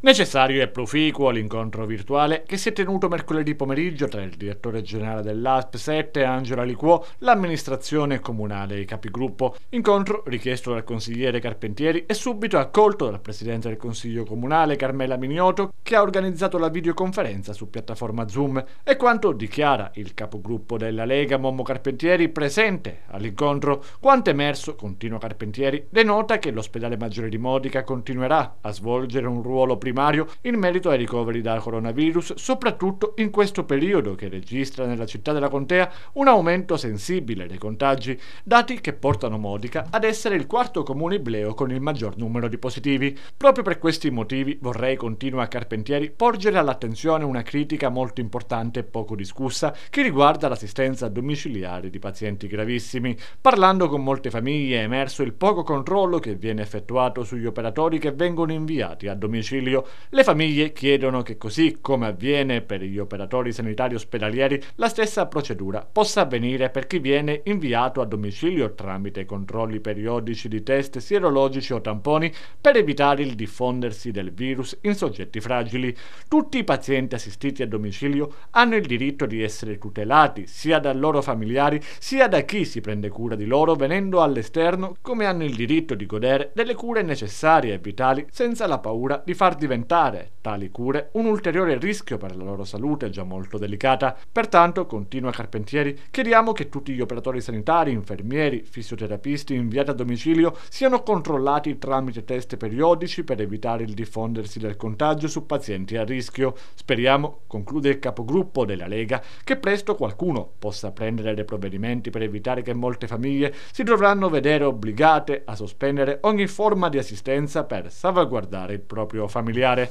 Necessario e proficuo l'incontro virtuale che si è tenuto mercoledì pomeriggio tra il direttore generale dell'ASP 7 Angela Liquò, l'amministrazione comunale e i capigruppo. Incontro richiesto dal consigliere Carpentieri e subito accolto dal presidente del consiglio comunale Carmela Mignoto che ha organizzato la videoconferenza su piattaforma Zoom e quanto dichiara il capogruppo della Lega Mommo Carpentieri presente all'incontro. Quanto emerso, continua Carpentieri, denota che l'ospedale maggiore di Modica continuerà a svolgere un ruolo principale primario in merito ai ricoveri da coronavirus, soprattutto in questo periodo che registra nella città della contea un aumento sensibile dei contagi, dati che portano Modica ad essere il quarto comune ibleo con il maggior numero di positivi. Proprio per questi motivi vorrei, continua Carpentieri, porgere all'attenzione una critica molto importante e poco discussa che riguarda l'assistenza domiciliare di pazienti gravissimi. Parlando con molte famiglie è emerso il poco controllo che viene effettuato sugli operatori che vengono inviati a domicilio sanitario. Le famiglie chiedono che così come avviene per gli operatori sanitari ospedalieri, la stessa procedura possa avvenire per chi viene inviato a domicilio tramite controlli periodici di test sierologici o tamponi per evitare il diffondersi del virus in soggetti fragili. Tutti i pazienti assistiti a domicilio hanno il diritto di essere tutelati sia da loro familiari sia da chi si prende cura di loro venendo all'esterno, come hanno il diritto di godere delle cure necessarie e vitali senza la paura di far diventare tali cure un ulteriore rischio per la loro salute già molto delicata. Pertanto, continua Carpentieri, chiediamo che tutti gli operatori sanitari, infermieri, fisioterapisti inviati a domicilio siano controllati tramite test periodici per evitare il diffondersi del contagio su pazienti a rischio. Speriamo, conclude il capogruppo della Lega, che presto qualcuno possa prendere dei provvedimenti per evitare che molte famiglie si dovranno vedere obbligate a sospendere ogni forma di assistenza per salvaguardare il proprio familiare. 不晓得